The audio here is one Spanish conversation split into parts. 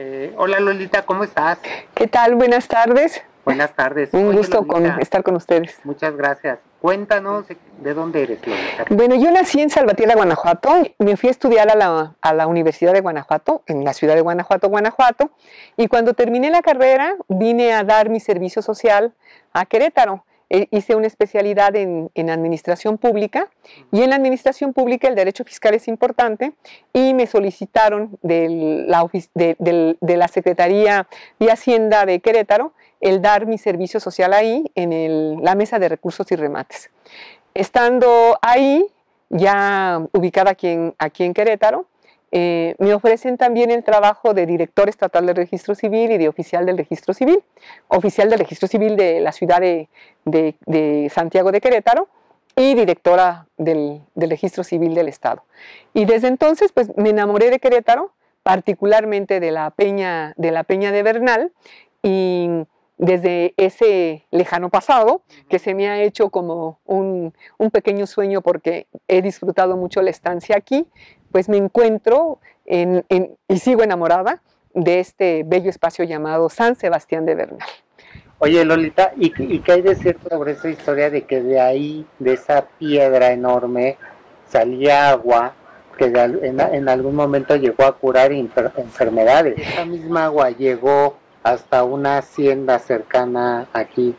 Eh, hola Lolita, ¿cómo estás? ¿Qué tal? Buenas tardes. Buenas tardes. Un gusto con, estar con ustedes. Muchas gracias. Cuéntanos de dónde eres, Lolita. Bueno, yo nací en Salvatierra, Guanajuato. Me fui a estudiar a la, a la Universidad de Guanajuato, en la ciudad de Guanajuato, Guanajuato. Y cuando terminé la carrera, vine a dar mi servicio social a Querétaro. Eh, hice una especialidad en, administración pública y en la administración pública el derecho fiscal es importante y me solicitaron del, de, la Secretaría de Hacienda de Querétaro el dar mi servicio social ahí en la mesa de recursos y remates. Estando ahí, ya ubicada aquí en Querétaro, eh, me ofrecen también el trabajo de director estatal del registro civil y de oficial del registro civil, oficial del registro civil de la ciudad de, Santiago de Querétaro y directora del, registro civil del estado. Y desde entonces pues me enamoré de Querétaro, particularmente de la peña de, la peña de Bernal y desde ese lejano pasado que se me ha hecho como un, pequeño sueño porque he disfrutado mucho la estancia aquí pues me encuentro en, y sigo enamorada de este bello espacio llamado San Sebastián de Bernal. Oye, Lolita, ¿y, qué hay de cierto sobre esa historia de que de ahí, de esa piedra enorme, salía agua que en, algún momento llegó a curar enfermedades? Esa misma agua llegó hasta una hacienda cercana aquí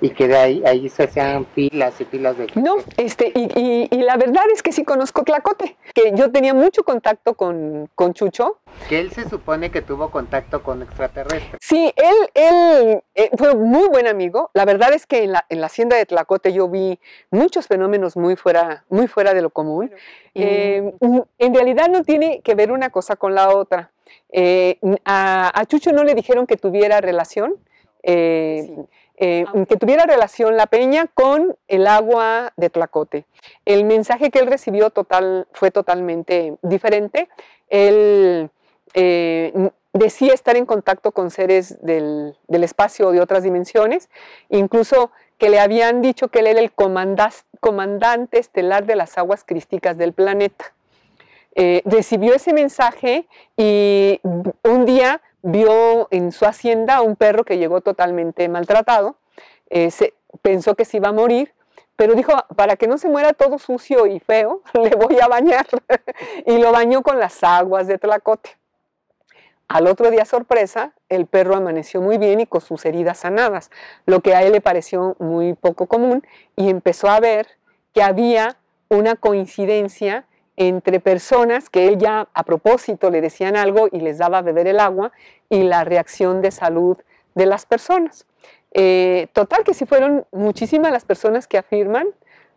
y que de ahí, ahí se hacían pilas y pilas de No, este, y, y, la verdad es que sí conozco Tlacote, que yo tenía mucho contacto con, con Chucho. Que él se supone que tuvo contacto con extraterrestres. Sí, él, él eh, fue muy buen amigo. La verdad es que en la, en la, hacienda de Tlacote yo vi muchos fenómenos muy fuera, muy fuera de lo común. Eh, en realidad no tiene que ver una cosa con la otra. Eh, a, Chucho no le dijeron que tuviera relación. Sí. Eh, que tuviera relación la peña con el agua de Tlacote. El mensaje que él recibió total, fue totalmente diferente. Él eh, decía estar en contacto con seres del, espacio o de otras dimensiones, incluso que le habían dicho que él era el comandante estelar de las aguas crísticas del planeta. Eh, recibió ese mensaje y un día vio en su hacienda un perro que llegó totalmente maltratado, eh, se, pensó que se iba a morir, pero dijo, para que no se muera todo sucio y feo, le voy a bañar. y lo bañó con las aguas de Tlacote. Al otro día, sorpresa, el perro amaneció muy bien y con sus heridas sanadas, lo que a él le pareció muy poco común y empezó a ver que había una coincidencia entre personas que él ya a propósito le decían algo y les daba a beber el agua y la reacción de salud de las personas. Eh, total que si fueron muchísimas las personas que afirman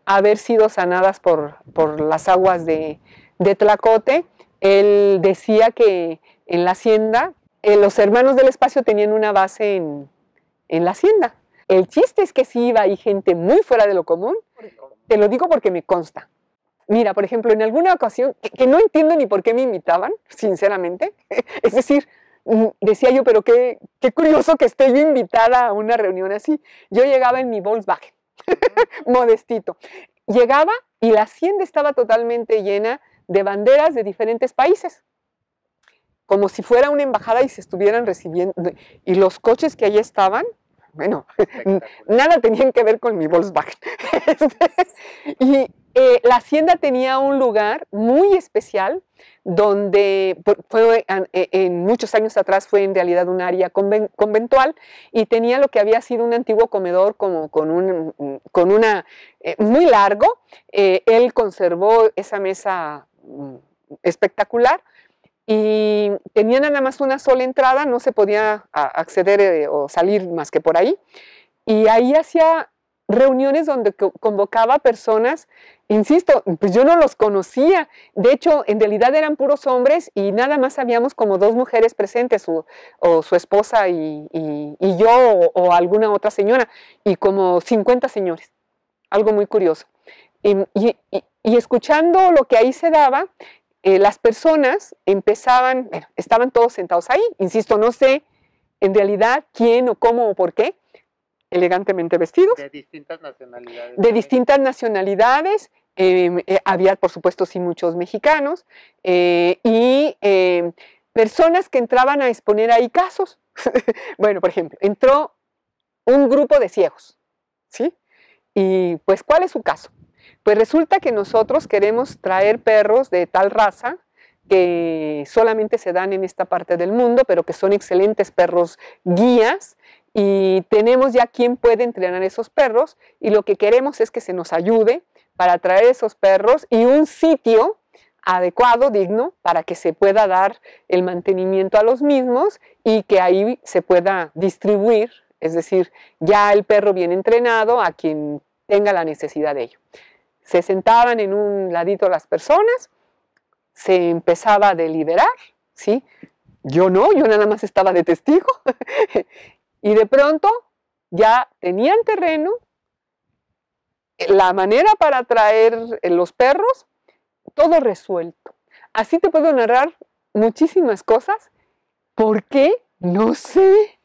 haber sido sanadas por, por las aguas de, de, Tlacote. Él decía que en la hacienda, eh, los hermanos del espacio tenían una base en, en la hacienda. El chiste es que sí iba y gente muy fuera de lo común. Te lo digo porque me consta. Mira, por ejemplo, en alguna ocasión, que, no entiendo ni por qué me invitaban, sinceramente, es decir, mm, decía yo, pero qué, qué curioso que esté yo invitada a una reunión así. Yo llegaba en mi Volkswagen, modestito. Llegaba y la hacienda estaba totalmente llena de banderas de diferentes países, como si fuera una embajada y se estuvieran recibiendo. Y los coches que allí estaban, bueno, nada tenían que ver con mi Volkswagen. Este, y eh, la hacienda tenía un lugar muy especial donde fue eh, en, muchos años atrás fue en realidad un área conventual y tenía lo que había sido un antiguo comedor como con con una eh, muy largo él conservó esa mesa mm, espectacular y tenía nada más una sola entrada, no se podía acceder eh, o salir más que por ahí. Y ahí hacía reuniones donde convocaba personas, insisto, pues yo no los conocía, de hecho en realidad eran puros hombres y nada más habíamos como dos mujeres presentes, o su esposa y, yo o, alguna otra señora, y como 50 señores, algo muy curioso. Y, y, escuchando lo que ahí se daba, eh, las personas empezaban, estaban todos sentados ahí, insisto, no sé en realidad quién o cómo o por qué, elegantemente vestidos. De distintas nacionalidades. De distintas nacionalidades. Em, eh, había, por supuesto, sí, muchos mexicanos eh, y em, personas que entraban a exponer ahí casos. bueno, por ejemplo, entró un grupo de ciegos, ¿sí? Y pues, ¿cuál es su caso? Pues resulta que nosotros queremos traer perros de tal raza que solamente se dan en esta parte del mundo, pero que son excelentes perros guías y tenemos ya quien puede entrenar esos perros y lo que queremos es que se nos ayude para traer esos perros y un sitio adecuado, digno, para que se pueda dar el mantenimiento a los mismos y que ahí se pueda distribuir, es decir, ya el perro bien entrenado a quien tenga la necesidad de ello. Se sentaban en un ladito las personas, se empezaba a deliberar, ¿sí? Yo no, yo nada más estaba de testigo. y de pronto ya tenían terreno, la manera para traer eh, los perros, todo resuelto. Así te puedo narrar muchísimas cosas. ¿Por qué? No sé.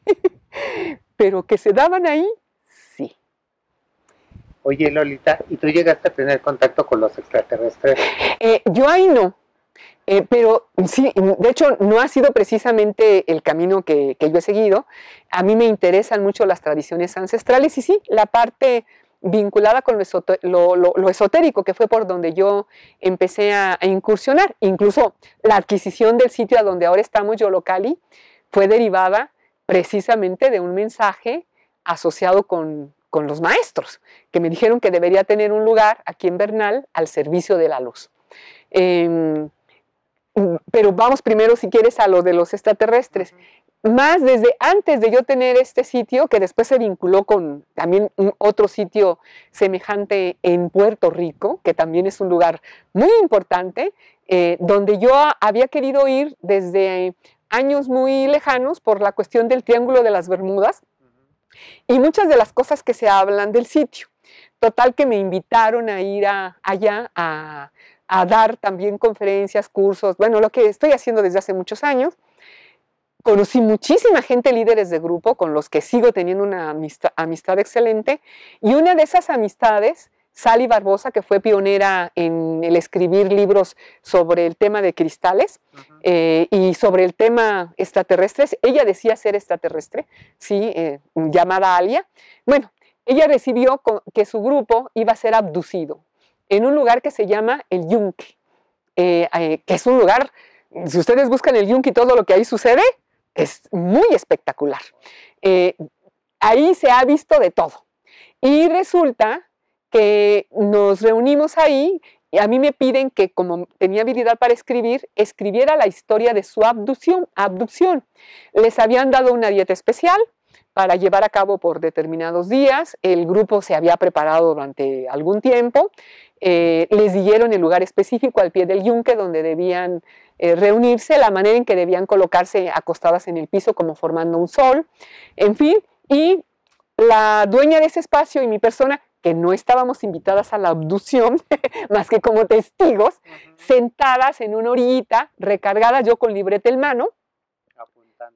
Pero que se daban ahí Oye, Lolita, ¿y tú llegaste a tener contacto con los extraterrestres? Eh, yo ahí no. Eh, pero sí, de hecho no ha sido precisamente el camino que, yo he seguido. A mí me interesan mucho las tradiciones ancestrales y sí, la parte vinculada con lo, esotérico, que fue por donde yo empecé a, incursionar. Incluso la adquisición del sitio a donde ahora estamos, Yolocali, fue derivada precisamente de un mensaje asociado con, con los maestros, que me dijeron que debería tener un lugar aquí en Bernal al servicio de la luz. Em, pero vamos primero, si quieres, a lo de los extraterrestres. Más desde antes de yo tener este sitio, que después se vinculó con también otro sitio semejante en Puerto Rico, que también es un lugar muy importante, eh, donde yo había querido ir desde años muy lejanos por la cuestión del Triángulo de las Bermudas, y muchas de las cosas que se hablan del sitio. Total que me invitaron a ir allá a, dar también conferencias, cursos, bueno, lo que estoy haciendo desde hace muchos años. Conocí muchísima gente, líderes de grupo, con los que sigo teniendo una amistad excelente, y una de esas amistades Sally Barbosa, que fue pionera en el escribir libros sobre el tema de cristales eh, y sobre el tema extraterrestres. Ella decía ser extraterrestre, sí, eh, llamada Alia. Bueno, ella recibió que su grupo iba a ser abducido en un lugar que se llama el Yunque, eh, que es un lugar, si ustedes buscan el Yunque y todo lo que ahí sucede, es muy espectacular. ahí se ha visto de todo. Y resulta que nos reunimos ahí y a mí me piden que como tenía habilidad para escribir, escribiera la historia de su abducción. abducción. Les habían dado una dieta especial para llevar a cabo por determinados días, el grupo se había preparado durante algún tiempo, eh, les dieron el lugar específico al pie del yunque donde debían eh, reunirse, la manera en que debían colocarse acostadas en el piso como formando un sol, en fin, y la dueña de ese espacio y mi persona que no estábamos invitadas a la abducción, más que como testigos, sentadas en una orillita, recargada yo con libreta en mano,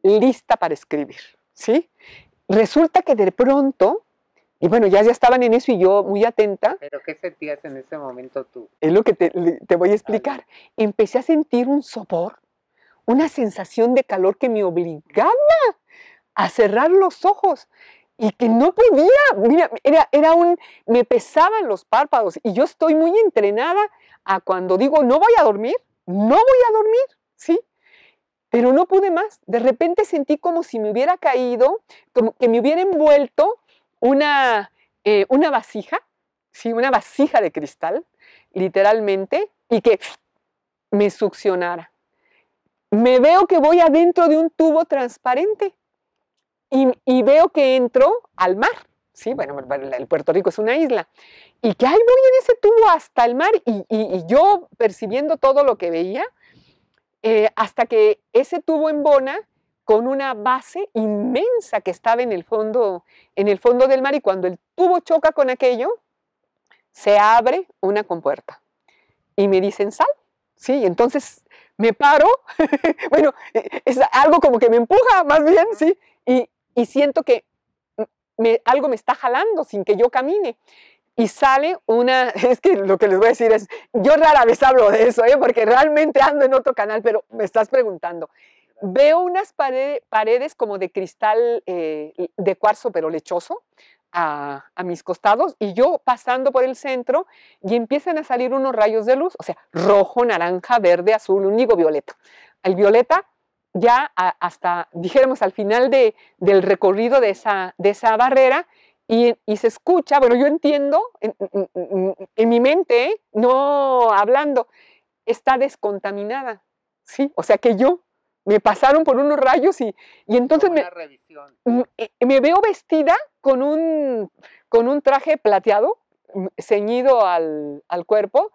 lista para escribir, ¿sí? Resulta que de pronto, y bueno, ya, ya estaban en eso y yo muy atenta. ¿Pero qué sentías en ese momento tú? Es lo que te, te voy a explicar. Empecé a sentir un sopor, una sensación de calor que me obligaba a cerrar los ojos y que no podía, mira, era, un, me pesaban los párpados y yo estoy muy entrenada a cuando digo, no voy a dormir, no voy a dormir, ¿sí? Pero no pude más, de repente sentí como si me hubiera caído, como que me hubiera envuelto una, eh, una vasija, ¿sí? Una vasija de cristal, literalmente, y que me succionara. Me veo que voy adentro de un tubo transparente y, veo que entro al mar. Sí, bueno, el Puerto Rico es una isla. Y que ahí voy en ese tubo hasta el mar y, yo percibiendo todo lo que veía, eh, hasta que ese tubo embona con una base inmensa que estaba en el, fondo, en el fondo del mar y cuando el tubo choca con aquello, se abre una compuerta. Y me dicen, sal. Sí, entonces me paro, bueno, es algo como que me empuja más bien, ¿sí? Y, y siento que me, algo me está jalando sin que yo camine. Y sale una, es que lo que les voy a decir es, yo rara vez hablo de eso, ¿eh? porque realmente ando en otro canal, pero me estás preguntando. Veo unas paredes, como de cristal eh, de cuarzo, pero lechoso, a, mis costados y yo pasando por el centro y empiezan a salir unos rayos de luz, o sea, rojo, naranja, verde, azul, un higo violeta. El violeta ya hasta, dijéramos, al final de, del recorrido de esa, barrera y, y, se escucha, bueno, yo entiendo en, mi mente, no hablando, está descontaminada, ¿sí? O sea que yo me pasaron por unos rayos y, y entonces me, eh, me, veo vestida con un, traje plateado ceñido al cuerpo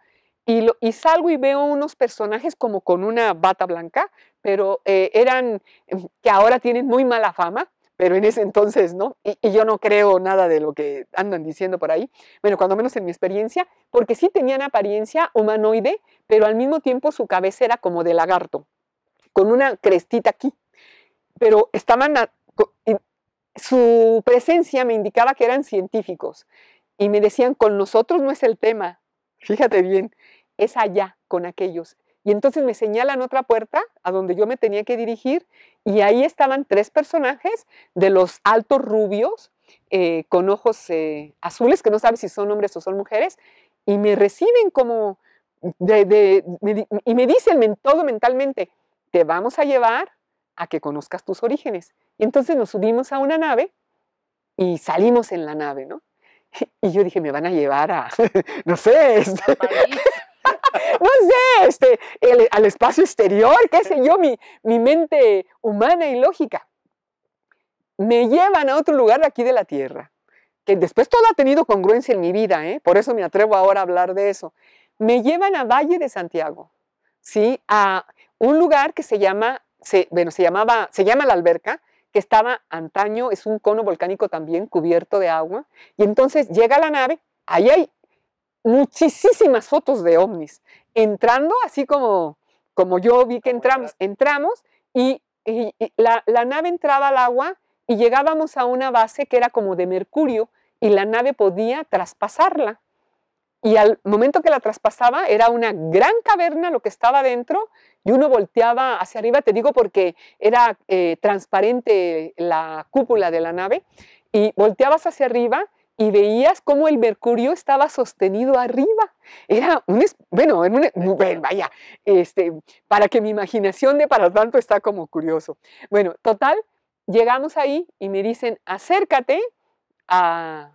y, salgo y veo unos personajes como con una bata blanca, pero eh, eran, em, que ahora tienen muy mala fama, pero en ese entonces no, y, yo no creo nada de lo que andan diciendo por ahí, bueno, cuando menos en mi experiencia, porque sí tenían apariencia humanoide, pero al mismo tiempo su cabeza era como de lagarto, con una crestita aquí, pero estaban, su presencia me indicaba que eran científicos, y me decían, con nosotros no es el tema, fíjate bien, es allá con aquellos. Y entonces me señalan otra puerta a donde yo me tenía que dirigir y ahí estaban tres personajes de los altos rubios eh, con ojos eh, azules, que no sabe si son hombres o son mujeres, y me reciben como, y me dicen todo mentalmente, te vamos a llevar a que conozcas tus orígenes. Y entonces nos subimos a una nave y salimos en la nave, ¿no? Y yo dije, me van a llevar a, no sé, este, no sé, este, al espacio exterior, qué sé yo, mi, mi mente humana y lógica. Me llevan a otro lugar aquí de la Tierra, que después todo ha tenido congruencia en mi vida, ¿eh? por eso me atrevo ahora a hablar de eso. Me llevan a Valle de Santiago, ¿sí? a un lugar que se llama, se, bueno, se, llamaba, se llama La Alberca, que estaba antaño, es un cono volcánico también cubierto de agua, y entonces llega la nave, ahí hay muchísimas fotos de ovnis, entrando así como, como yo vi que entramos, entramos y, la, nave entraba al agua y llegábamos a una base que era como de mercurio y la nave podía traspasarla. Y al momento que la traspasaba era una gran caverna lo que estaba dentro y uno volteaba hacia arriba, te digo porque era eh, transparente la cúpula de la nave, y volteabas hacia arriba y veías cómo el mercurio estaba sostenido arriba. Era un, bueno, era un, vaya, este, para que mi imaginación de para tanto está como curioso. Bueno, total, llegamos ahí y me dicen, acércate a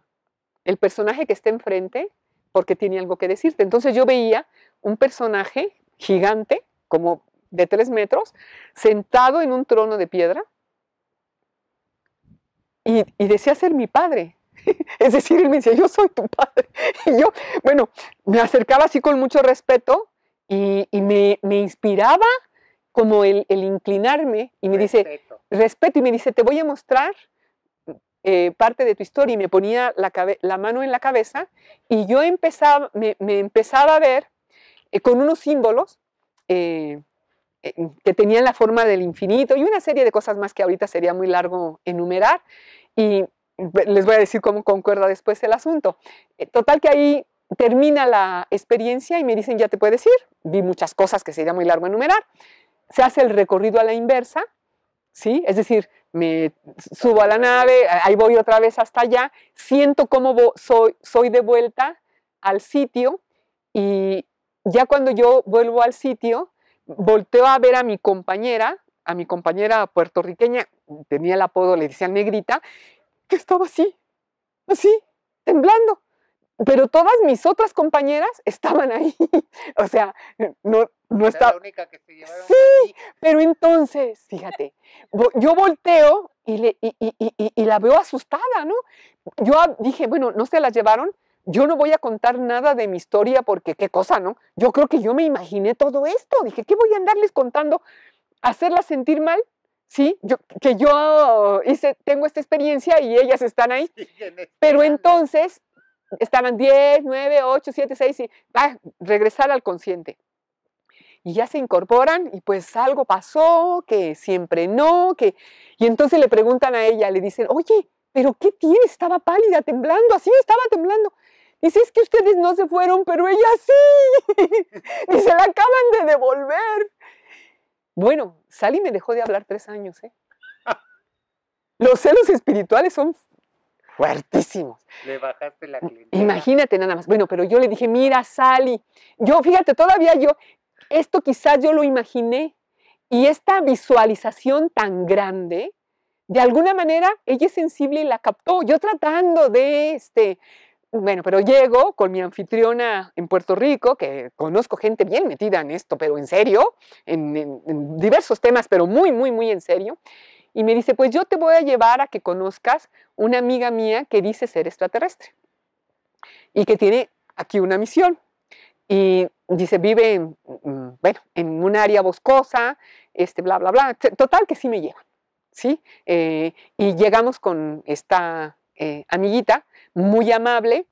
el personaje que está enfrente porque tiene algo que decirte. Entonces yo veía un personaje gigante, como de tres metros, sentado en un trono de piedra y, y decía ser mi padre. Es decir, él me decía, yo soy tu padre. Y yo, bueno, me acercaba así con mucho respeto y, me, inspiraba como el, inclinarme y me dice, respeto, y me dice, te voy a mostrar eh, parte de tu historia y me ponía la, mano en la cabeza y yo empezaba, me, empezaba a ver eh, con unos símbolos eh, que tenían la forma del infinito y una serie de cosas más que ahorita sería muy largo enumerar. Y, les voy a decir cómo concuerda después el asunto. Eh, total que ahí termina la experiencia y me dicen, ya te puedes ir. Vi muchas cosas que sería muy largo enumerar. Se hace el recorrido a la inversa, ¿sí? Es decir, me subo a la nave, ahí voy otra vez hasta allá, siento cómo soy, soy de vuelta al sitio y ya cuando yo vuelvo al sitio, volteo a ver a mi compañera, a mi compañera puertorriqueña, tenía el apodo, le decían negrita, estaba así, así, temblando. Pero todas mis otras compañeras estaban ahí. o sea, no, no estaba. sí, pero entonces, fíjate, yo volteo y, le, y, la veo asustada, ¿no? Yo dije, bueno, no se la llevaron. Yo no voy a contar nada de mi historia porque qué cosa, ¿no? Yo creo que yo me imaginé todo esto. Dije, ¿qué voy a andarles contando? hacerla sentir mal? ¿sí? que yo hice, tengo esta experiencia y ellas están ahí. Pero entonces estaban 10, 9, 8, 7, 6 y ah, regresar al consciente. Y ya se incorporan y pues algo pasó, que siempre no, que... Y entonces le preguntan a ella, le dicen, oye, ¿pero qué tiene? Estaba pálida, temblando, así estaba temblando. y si es que ustedes no se fueron, pero ella sí. y se la acaban de devolver. Bueno, Sally me dejó de hablar tres años, ¿eh? Los celos espirituales son fuertísimos. Le bajaste la Imagínate nada más. Bueno, pero yo le dije, mira, Sally, yo, fíjate, todavía yo, esto quizás yo lo imaginé. Y esta visualización tan grande, de alguna manera, ella es sensible y la captó. Yo tratando de, este, bueno, pero llego con mi anfitriona en Puerto Rico, que conozco gente bien metida en esto, pero en serio, en, diversos temas, pero muy, muy, muy en serio. Y me dice, pues yo te voy a llevar a que conozcas una amiga mía que dice ser extraterrestre y que tiene aquí una misión. Y dice, vive, en, mm, bueno, en un área boscosa, este, bla, bla, bla. Total que sí me lleva. ¿sí? Eh, y llegamos con esta eh, amiguita muy amable,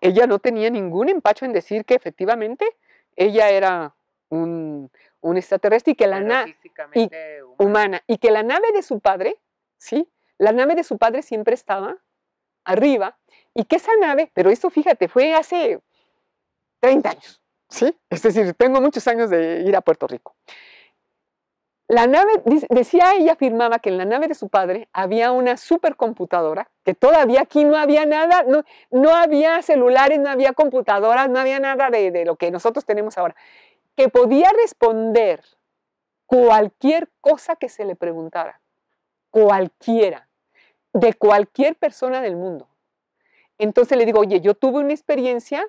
ella no tenía ningún empacho en decir que efectivamente ella era un, extraterrestre y que la nave humana. y que la nave de su padre, sí, la nave de su padre siempre estaba arriba y que esa nave, pero esto fíjate, fue hace 30 años, sí, es decir, tengo muchos años de ir a Puerto Rico la nave, decía ella, afirmaba que en la nave de su padre había una supercomputadora, que todavía aquí no había nada, no, no había celulares, no había computadoras, no había nada de, lo que nosotros tenemos ahora, que podía responder cualquier cosa que se le preguntara, cualquiera, de cualquier persona del mundo. Entonces le digo, oye, yo tuve una experiencia,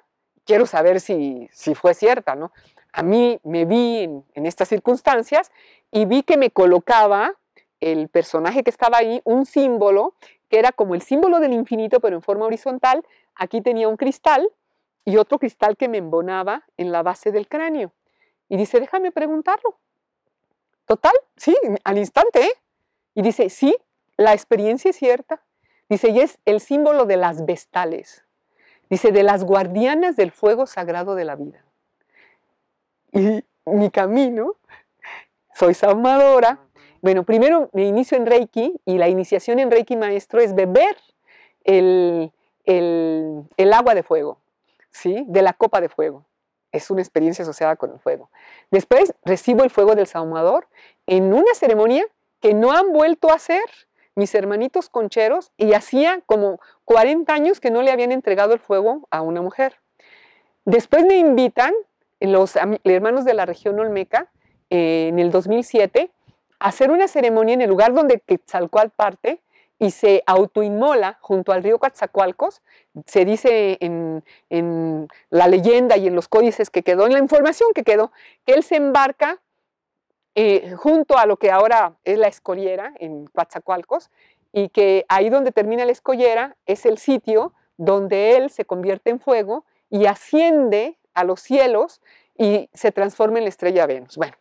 quiero saber si, si fue cierta, ¿no? a mí me vi en, estas circunstancias y vi que me colocaba el personaje que estaba ahí un símbolo que era como el símbolo del infinito pero en forma horizontal. Aquí tenía un cristal y otro cristal que me embonaba en la base del cráneo. Y dice, déjame preguntarlo. Total, sí, al instante. ¿eh? Y dice, sí, la experiencia es cierta. Dice, y es el símbolo de las vestales. Dice, de las guardianas del fuego sagrado de la vida y mi camino, soy saumadora. Bueno, primero me inicio en Reiki y la iniciación en Reiki maestro es beber el, el, agua de fuego, ¿sí? De la copa de fuego es una experiencia asociada con el fuego. Después recibo el fuego del saumador en una ceremonia que no han vuelto a hacer mis hermanitos concheros y hacía como 40 años que no le habían entregado el fuego a una mujer. Después me invitan los hermanos de la región Olmeca, eh, en el 2007, hacer una ceremonia en el lugar donde Quetzalcoatl parte y se autoinmola junto al río Coatzacoalcos. Se dice en, la leyenda y en los códices que quedó, en la información que quedó, que él se embarca eh, junto a lo que ahora es la escollera en Coatzacoalcos, y que ahí donde termina la escollera es el sitio donde él se convierte en fuego y asciende a los cielos y se transforma en la estrella Venus. Bueno,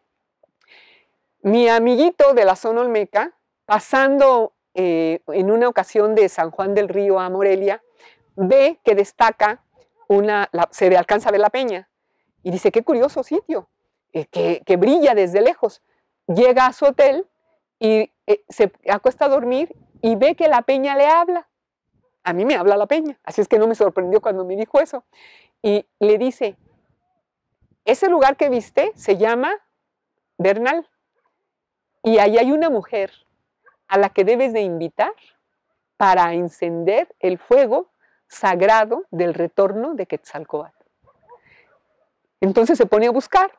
mi amiguito de la zona Olmeca, pasando eh, en una ocasión de San Juan del Río a Morelia, ve que destaca una, se le alcanza a ver la peña y dice, qué curioso sitio, eh, que, brilla desde lejos. Llega a su hotel y eh, se acuesta a dormir y ve que la peña le habla. A mí me habla la peña, así es que no me sorprendió cuando me dijo eso. Y le dice, ese lugar que viste se llama Bernal. Y ahí hay una mujer a la que debes de invitar para encender el fuego sagrado del retorno de Quetzalcoatl. Entonces se pone a buscar,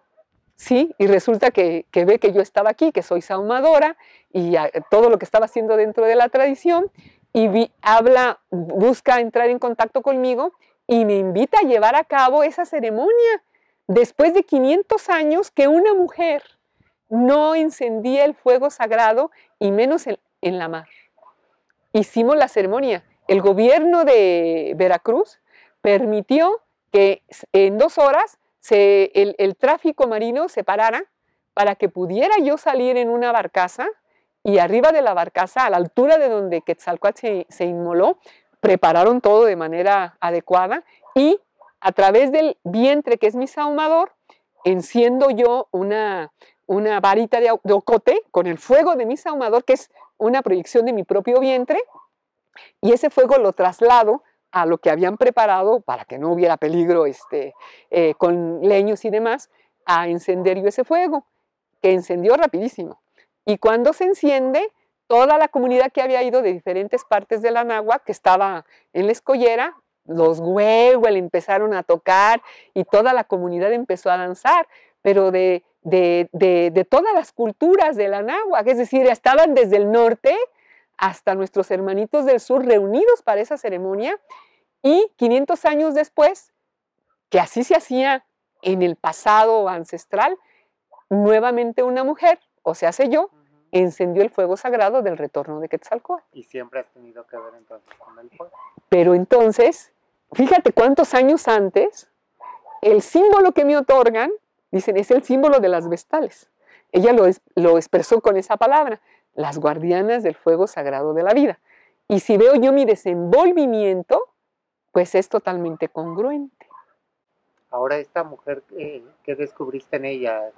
¿sí? Y resulta que, ve que yo estaba aquí, que soy saumadora y todo lo que estaba haciendo dentro de la tradición y habla, busca entrar en contacto conmigo y me invita a llevar a cabo esa ceremonia después de 500 años que una mujer no encendía el fuego sagrado y menos en, la mar. Hicimos la ceremonia. El gobierno de Veracruz permitió que en dos horas se, el, tráfico marino se parara para que pudiera yo salir en una barcaza y arriba de la barcaza, a la altura de donde Quetzalcoatl se inmoló, prepararon todo de manera adecuada y a través del vientre, que es mi sahumador, enciendo yo una, una varita de, ocote con el fuego de mi sahumador, que es una proyección de mi propio vientre, y ese fuego lo traslado a lo que habían preparado para que no hubiera peligro este, eh, con leños y demás, a encender yo ese fuego, que encendió rapidísimo. Y cuando se enciende, toda la comunidad que había ido de diferentes partes de la Nagua, que estaba en la escollera, los Wewell empezaron a tocar y toda la comunidad empezó a danzar, pero de, todas las culturas del Anáhuac, es decir, estaban desde el norte hasta nuestros hermanitos del sur reunidos para esa ceremonia y 500 años después, que así se hacía en el pasado ancestral, nuevamente una mujer, o sea, sé yo, encendió el fuego sagrado del retorno de Quetzalcóatl. Y siempre has tenido que ver entonces con el fuego. Pero entonces, Fíjate cuántos años antes, el símbolo que me otorgan, dicen, es el símbolo de las vestales. Ella lo, expresó con esa palabra, las guardianas del fuego sagrado de la vida. Y si veo yo mi desenvolvimiento, pues es totalmente congruente. Ahora, esta mujer, que eh, ¿qué descubriste en ella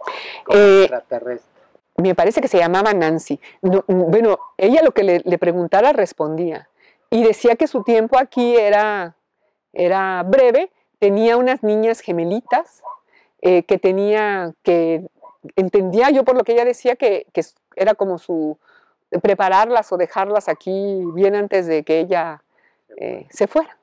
eh, extraterrestre? Me parece que se llamaba Nancy. bueno, ella lo que le, le preguntara respondía. Y decía que su tiempo aquí era era breve, tenía unas niñas gemelitas eh, que tenía, que entendía yo por lo que ella decía que, que era como su prepararlas o dejarlas aquí bien antes de que ella se fuera. Eh,